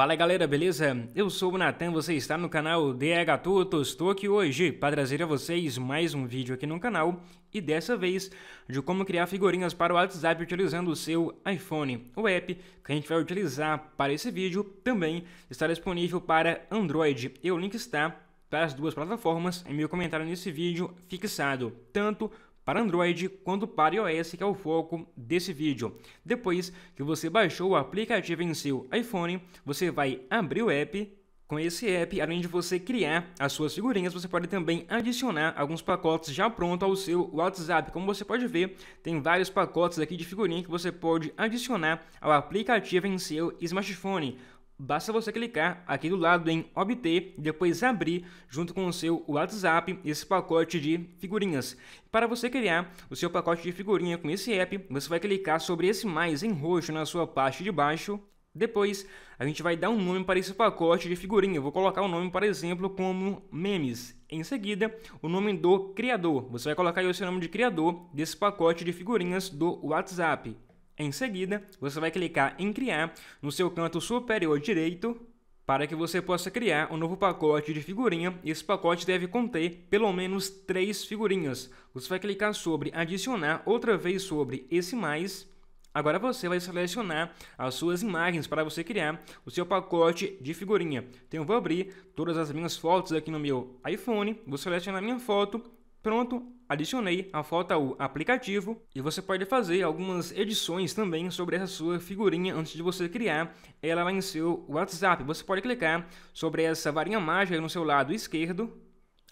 Fala galera, beleza? Eu sou o Natan, você está no canal DH Tutos. Estou aqui hoje para trazer a vocês mais um vídeo aqui no canal e dessa vez de como criar figurinhas para o WhatsApp utilizando o seu iPhone. O app que a gente vai utilizar para esse vídeo também está disponível para Android e o link está para as duas plataformas em é meu comentário nesse vídeo fixado, tanto para Android quanto para iOS, que é o foco desse vídeo. Depois que você baixou o aplicativo em seu iPhone, você vai abrir o app. Com esse app, além de você criar as suas figurinhas, você pode também adicionar alguns pacotes já pronto ao seu WhatsApp. Como você pode ver, tem vários pacotes aqui de figurinha que você pode adicionar ao aplicativo em seu smartphone. Basta você clicar aqui do lado em obter, depois abrir junto com o seu WhatsApp esse pacote de figurinhas. Para você criar o seu pacote de figurinha com esse app, você vai clicar sobre esse mais em roxo na sua parte de baixo. Depois, a gente vai dar um nome para esse pacote de figurinha. Eu vou colocar o um nome, por exemplo, como memes. Em seguida, o nome do criador. Você vai colocar aí o seu nome de criador desse pacote de figurinhas do WhatsApp. Em seguida, você vai clicar em criar no seu canto superior direito para que você possa criar um novo pacote de figurinha. Esse pacote deve conter pelo menos três figurinhas. Você vai clicar sobre adicionar, outra vez sobre esse mais. Agora você vai selecionar as suas imagens para você criar o seu pacote de figurinha. Então eu vou abrir todas as minhas fotos aqui no meu iPhone, vou selecionar minha foto, pronto, Adicionei a foto ao aplicativo e você pode fazer algumas edições também sobre essa sua figurinha antes de você criar ela lá em seu WhatsApp. Você pode clicar sobre essa varinha mágica no seu lado esquerdo.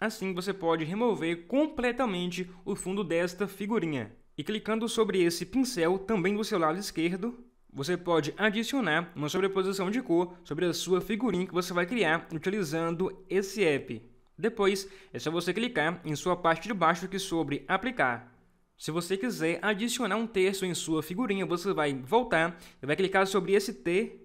Assim você pode remover completamente o fundo desta figurinha. E clicando sobre esse pincel também do seu lado esquerdo, você pode adicionar uma sobreposição de cor sobre a sua figurinha que você vai criar utilizando esse app. Depois, é só você clicar em sua parte de baixo que sobre Aplicar. Se você quiser adicionar um texto em sua figurinha, você vai voltar e vai clicar sobre esse T,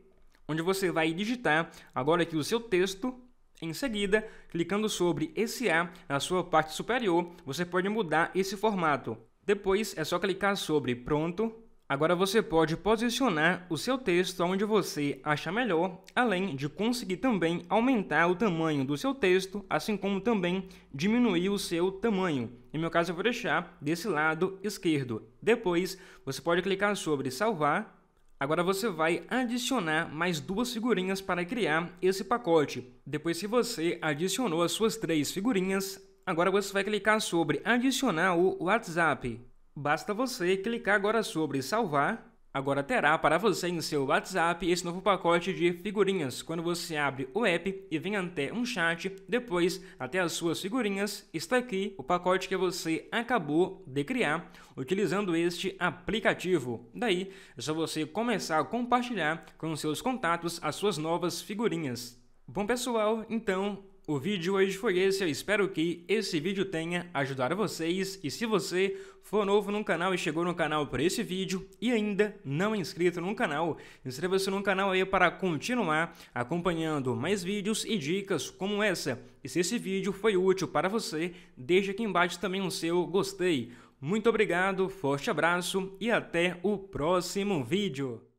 onde você vai digitar agora aqui o seu texto. Em seguida, clicando sobre esse A na sua parte superior, você pode mudar esse formato. Depois é só clicar sobre Pronto Agora você pode posicionar o seu texto onde você acha melhor, além de conseguir também aumentar o tamanho do seu texto, assim como também diminuir o seu tamanho. No meu caso, eu vou deixar desse lado esquerdo. Depois, você pode clicar sobre salvar. Agora você vai adicionar mais duas figurinhas para criar esse pacote. Depois que você adicionou as suas três figurinhas, agora você vai clicar sobre adicionar o WhatsApp. Basta você clicar agora sobre salvar. Agora terá para você em seu WhatsApp esse novo pacote de figurinhas. Quando você abre o app e vem até um chat, depois até as suas figurinhas, está aqui o pacote que você acabou de criar utilizando este aplicativo. Daí é só você começar a compartilhar com seus contatos as suas novas figurinhas. Bom pessoal, então o vídeo hoje foi esse, eu espero que esse vídeo tenha ajudado vocês e se você for novo no canal e chegou no canal por esse vídeo e ainda não é inscrito no canal, inscreva-se no canal aí para continuar acompanhando mais vídeos e dicas como essa. E se esse vídeo foi útil para você, deixe aqui embaixo também o seu gostei. Muito obrigado, forte abraço e até o próximo vídeo.